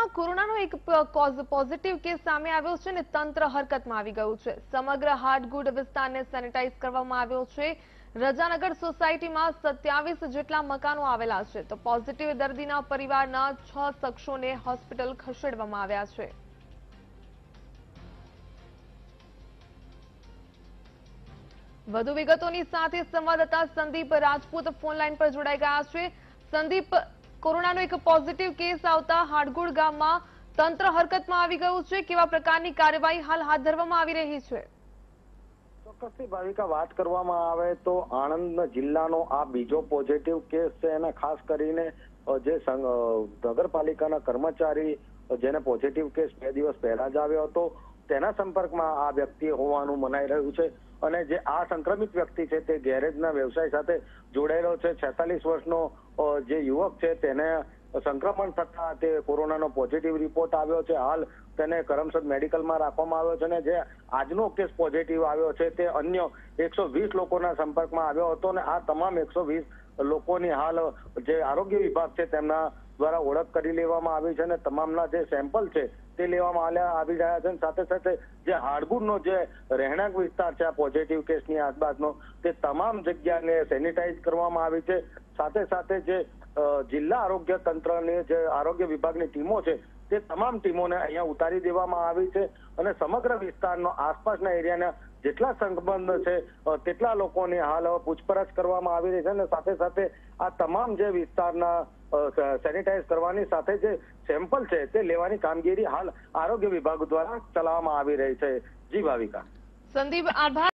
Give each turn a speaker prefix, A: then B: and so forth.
A: સુરતમાં કોરોનાનો એક પોઝિટિવ કેસ સામે આવ્યો છે અને તંત્ર હરકતમાં આવી ગયું છે સમગ્ર હાટગુડ વિસ્તારને સેનિટાઈઝ કરવામાં આવ્યો છે રજાનગર સોસાયટીમાં સત્યાવીસ જેટલા મકાનો આવેલા છે તો પોઝિટિવ દર્દીના પરિવારના છ શખ્સોને હોસ્પિટલ ખસેડવામાં આવ્યા છે વધુ વિગતોની સાથે સંવાદદાતા સંદીપ રાજપૂત ફોનલાઈન પર જોડાઈ ગયા છે સંદીપ કોરોનાનો એક પોઝિટિવ કેસ આવતા હાડગુડ ગામમાં તંત્ર હરકતમાં આવી ગયું છે કેવા પ્રકારની કાર્યવાહી હાલ હાથ ધરવામાં આવી રહી
B: છે ભાવિકા વાત કરવામાં આવે તો આણંદ જિલ્લાનો આ બીજો પોઝિટિવ કેસ છે અને ખાસ કરીને જે નગરપાલિકાના કર્મચારી જેને પોઝિટિવ કેસ બે દિવસ પહેલા જ આવ્યો હતો તેના સંપર્કમાં આ વ્યક્તિ હોવાનું મનાઈ રહ્યું છે અને જે આ સંક્રમિત વ્યક્તિ છે તે ગેરેજના વ્યવસાય સાથે જોડાયેલો છે છેતાલીસ વર્ષનો જે યુવક છે તેને સંક્રમણ થતા તે કોરોનાનો પોઝિટિવ રિપોર્ટ આવ્યો છે હાલ તેને કરમસદ મેડિકલમાં રાખવામાં આવ્યો છે અને જે આજનો કેસ પોઝિટિવ આવ્યો છે તે અન્ય એકસો વીસ લોકોના સંપર્કમાં આવ્યો હતો અને આ તમામ એકસો વીસ લોકોની હાલ જે આરોગ્ય વિભાગ છે તેમના દ્વારા ઓળખ કરી લેવામાં આવી છે અને તમામના જે સેમ્પલ છે તે લેવામાં આવ્યા આવી રહ્યા છે અને સાથે સાથે જે હાડગુરનો જે રહેણાંક વિસ્તાર છે આ પોઝિટિવ કેસની આસપાસનો તે તમામ જગ્યાને સેનિટાઈઝ કરવામાં આવી છે સાથે સાથે જે જિલ્લા આરોગ્ય તંત્રની જે આરોગ્ય વિભાગની ટીમો છે તે તમામ ટીમોને અહીંયા ઉતારી દેવામાં આવી છે અને સમગ્ર વિસ્તારનો આસપાસના એરિયાના જેટલા સંબંધ છે તેટલા લોકોની હાલ પૂછપરછ કરવામાં આવી રહી છે અને સાથે સાથે આ તમામ જે વિસ્તારના સેનિટાઈઝ કરવાની સાથે જે સેમ્પલ છે તે લેવાની કામગીરી હાલ આરોગ્ય વિભાગ દ્વારા ચલાવવામાં આવી રહી છે જી ભાવિકા
A: સંદીપ આભાર